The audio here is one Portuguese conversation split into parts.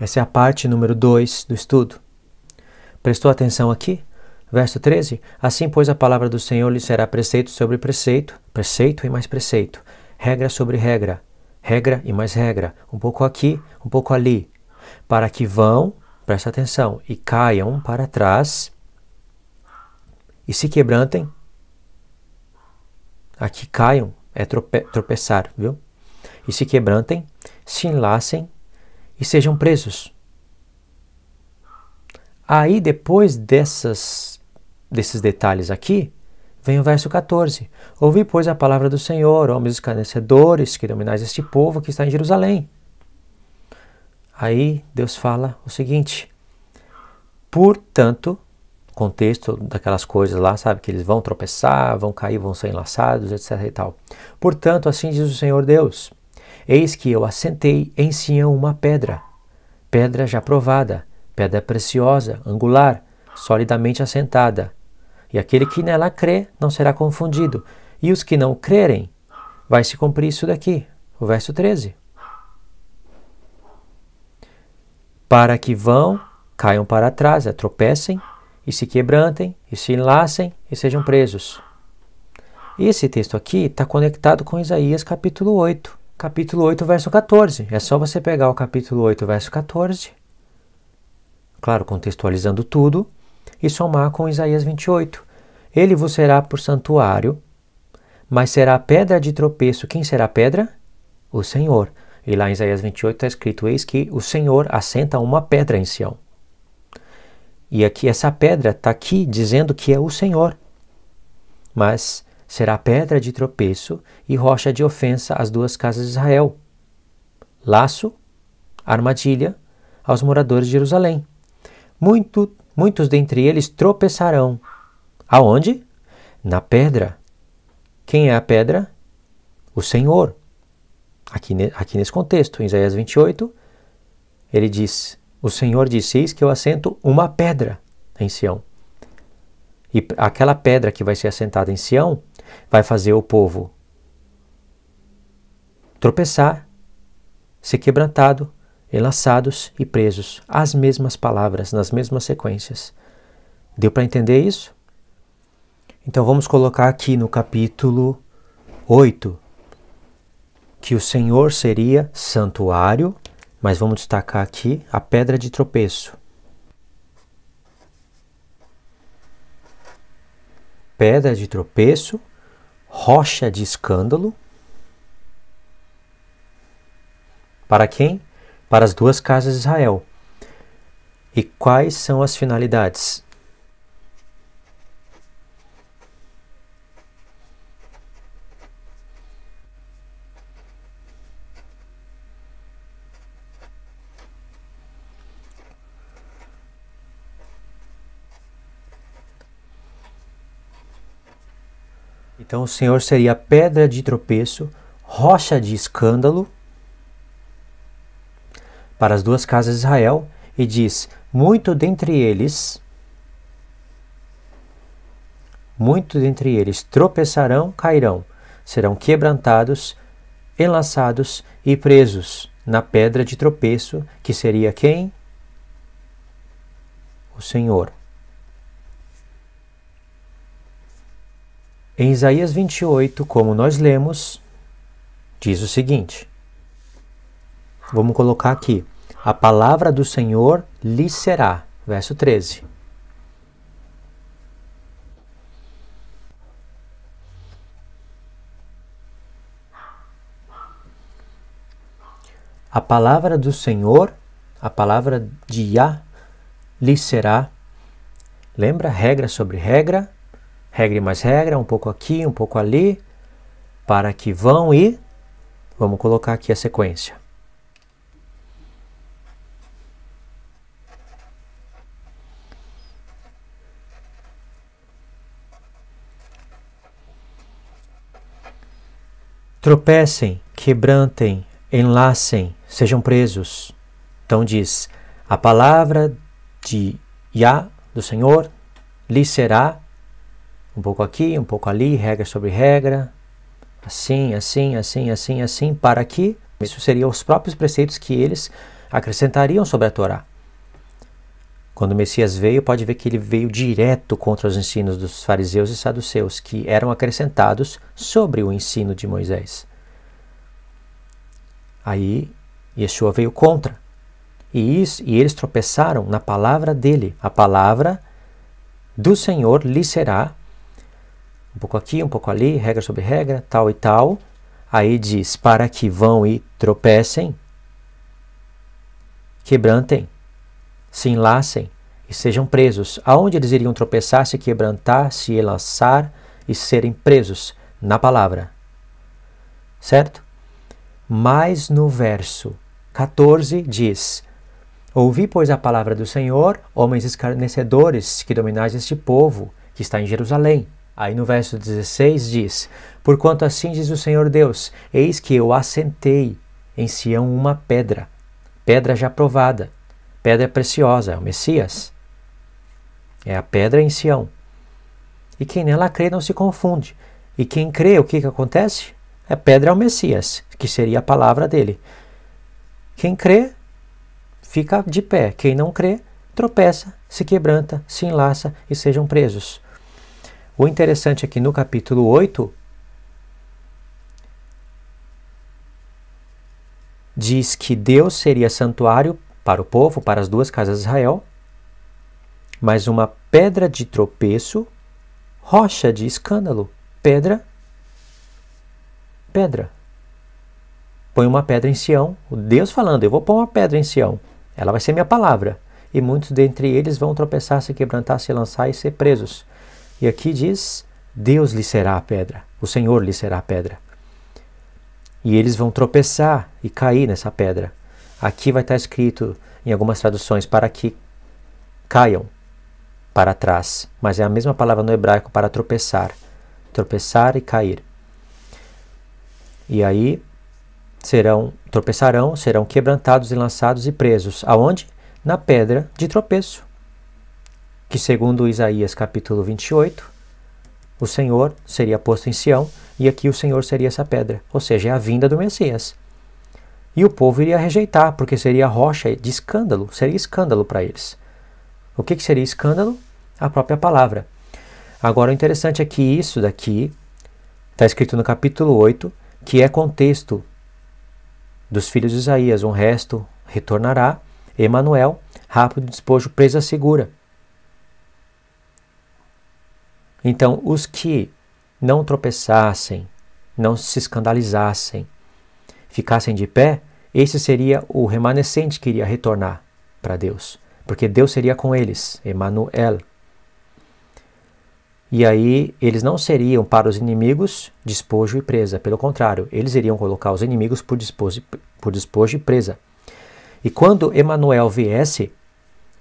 Essa é a parte número 2 do estudo. Prestou atenção aqui? Verso 13: Assim, pois, a palavra do Senhor lhe será preceito sobre preceito, preceito e mais preceito, regra sobre regra, regra e mais regra, um pouco aqui, um pouco ali, para que vão, presta atenção, e caiam para trás e se quebrantem. Aqui caiam é trope tropeçar, viu? E se quebrantem, se enlacem e sejam presos. Aí, depois dessas, desses detalhes aqui, vem o verso 14: Ouvi, pois, a palavra do Senhor, homens escarnecedores, que dominais este povo que está em Jerusalém. Aí Deus fala o seguinte: Portanto, contexto daquelas coisas lá, sabe, que eles vão tropeçar, vão cair, vão ser enlaçados, etc e tal. Portanto, assim diz o Senhor Deus: Eis que eu assentei em Sião uma pedra, pedra já provada, pedra preciosa, angular, solidamente assentada. E aquele que nela crê não será confundido. E os que não crerem, vai se cumprir isso daqui, o verso 13. Para que vão, caiam para trás, atropecem e se quebrantem e se enlacem e sejam presos. esse texto aqui está conectado com Isaías capítulo 8 capítulo 8, verso 14. É só você pegar o capítulo 8, verso 14, claro, contextualizando tudo, e somar com Isaías 28. Ele vos será por santuário, mas será pedra de tropeço. Quem será pedra? O Senhor. E lá em Isaías 28 está escrito: Eis que o Senhor assenta uma pedra em Sião. E aqui, essa pedra está aqui dizendo que é o Senhor. Mas será pedra de tropeço e rocha de ofensa às duas casas de Israel. Laço, armadilha aos moradores de Jerusalém. Muito, muitos dentre eles tropeçarão. Aonde? Na pedra. Quem é a pedra? O Senhor. Aqui, aqui nesse contexto, em Isaías 28, ele diz: O Senhor disse: Eis que eu assento uma pedra em Sião. E aquela pedra que vai ser assentada em Sião vai fazer o povo tropeçar, ser quebrantado, enlaçados e presos. As mesmas palavras, nas mesmas sequências. Deu para entender isso? Então vamos colocar aqui no capítulo 8 que o Senhor seria santuário, mas vamos destacar aqui a pedra de tropeço. Pedra de tropeço rocha de escândalo. Para quem? Para as duas casas de Israel. E quais são as finalidades? Então o Senhor seria pedra de tropeço, rocha de escândalo para as duas casas de Israel, e diz: Muito dentre eles, muito dentre eles tropeçarão, cairão, serão quebrantados, enlaçados e presos na pedra de tropeço, que seria quem? O Senhor. Em Isaías 28, como nós lemos, diz o seguinte: Vamos colocar aqui. A palavra do Senhor lhe será. Verso 13. A palavra do Senhor, a palavra de Yah, lhe será. Lembra? Regra sobre regra, regra mais regra, um pouco aqui, um pouco ali, para que vão e vamos colocar aqui a sequência. Tropecem, quebrantem, enlacem, sejam presos. Então diz: a palavra de Yah, do Senhor, lhe será um pouco aqui, um pouco ali, regra sobre regra, assim, assim, assim, assim, assim, para que isso seria os próprios preceitos que eles acrescentariam sobre a Torá. Quando o Messias veio, pode ver que ele veio direto contra os ensinos dos fariseus e saduceus, que eram acrescentados sobre o ensino de Moisés. Aí Yeshua veio contra. E, isso, e eles tropeçaram na palavra dele. A palavra do Senhor lhe será um pouco aqui, um pouco ali, regra sobre regra, tal e tal. Aí diz: para que vão e tropecem, quebrantem, se enlacem e sejam presos. Aonde eles iriam tropeçar, se quebrantar, se enlaçar e serem presos? Na palavra. Certo? Mas no verso 14 diz: Ouvi, pois, a palavra do Senhor, homens escarnecedores, que dominais este povo que está em Jerusalém Aí no verso 16 diz: Porquanto assim diz o Senhor Deus: Eis que eu assentei em Sião uma pedra, pedra já provada, pedra preciosa, é o Messias. É a pedra em Sião. E quem nela crê não se confunde. E quem crê, o que, que acontece? A pedra é o Messias, que seria a palavra dele. Quem crê, fica de pé. Quem não crê, tropeça, se quebranta, se enlaça e sejam presos. O interessante é que no capítulo 8 diz que Deus seria santuário para o povo, para as duas casas de Israel, mas uma pedra de tropeço, rocha de escândalo, pedra, pedra. Põe uma pedra em Sião, o Deus falando, eu vou pôr uma pedra em Sião, ela vai ser minha palavra, e muitos dentre eles vão tropeçar, se quebrantar, se lançar e ser presos. E aqui diz: Deus lhe será a pedra, o Senhor lhe será a pedra. E eles vão tropeçar e cair nessa pedra. Aqui vai estar escrito em algumas traduções para que caiam para trás, mas é a mesma palavra no hebraico para tropeçar, tropeçar e cair. E aí serão tropeçarão, serão quebrantados e lançados e presos. Aonde? Na pedra de tropeço que segundo Isaías capítulo 28, o Senhor seria posto em Sião e aqui o Senhor seria essa pedra, ou seja, é a vinda do Messias. E o povo iria rejeitar, porque seria rocha de escândalo, seria escândalo para eles. O que, que seria escândalo? A própria palavra. Agora, o interessante é que isso daqui está escrito no capítulo 8, que é contexto dos filhos de Isaías: um resto retornará, Emanuel, rápido despojo, presa segura. Então, os que não tropeçassem, não se escandalizassem, ficassem de pé, esse seria o remanescente que iria retornar para Deus, porque Deus seria com eles, Emanuel. E aí eles não seriam para os inimigos despojo e presa, pelo contrário, eles iriam colocar os inimigos por despojo, por despojo e presa. E quando Emanuel viesse,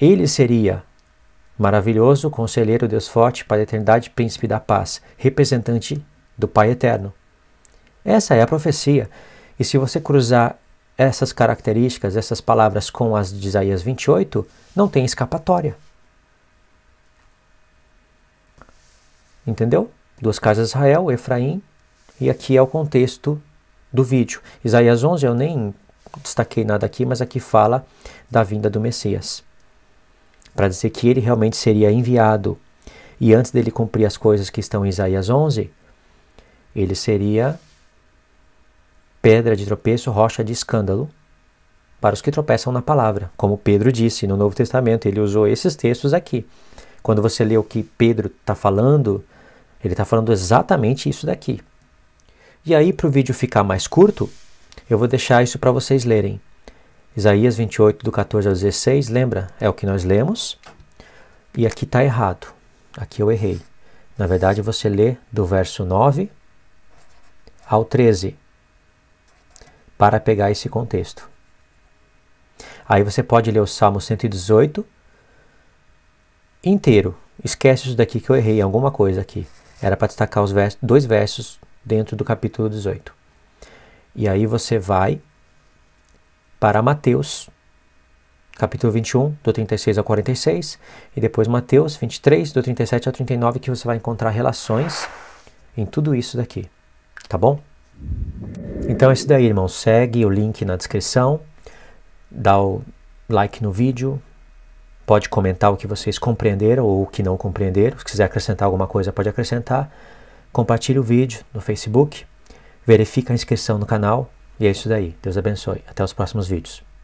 ele seria Maravilhoso, conselheiro, Deus forte, para da eternidade, príncipe da paz, representante do Pai eterno. Essa é a profecia. E se você cruzar essas características, essas palavras com as de Isaías 28, não tem escapatória. Entendeu? Duas casas de Israel, Efraim, e aqui é o contexto do vídeo. Isaías 11, eu nem destaquei nada aqui, mas aqui fala da vinda do Messias para dizer que ele realmente seria enviado. E antes dele cumprir as coisas que estão em Isaías 11, ele seria pedra de tropeço, rocha de escândalo para os que tropeçam na palavra. Como Pedro disse no Novo Testamento, ele usou esses textos aqui. Quando você lê o que Pedro está falando, ele está falando exatamente isso daqui. E aí, para o vídeo ficar mais curto, eu vou deixar isso para vocês lerem. Isaías 28, do 14 ao 16, lembra? É o que nós lemos. E aqui está errado. Aqui eu errei. Na verdade, você lê do verso 9 ao 13 para pegar esse contexto. Aí você pode ler o Salmo 118 inteiro. Esquece isso daqui que eu errei, alguma coisa aqui. Era para destacar os versos, dois versos dentro do capítulo 18. E aí você vai para Mateus, capítulo 21, do 36 ao 46, e depois Mateus 23, do 37 ao 39, que você vai encontrar relações em tudo isso daqui, tá bom? Então é isso daí, irmão. Segue o link na descrição, dá o like no vídeo, pode comentar o que vocês compreenderam ou o que não compreenderam. Se quiser acrescentar alguma coisa, pode acrescentar. Compartilhe o vídeo no Facebook, verifica a inscrição no canal, e é isso daí. Deus abençoe. Até os próximos vídeos.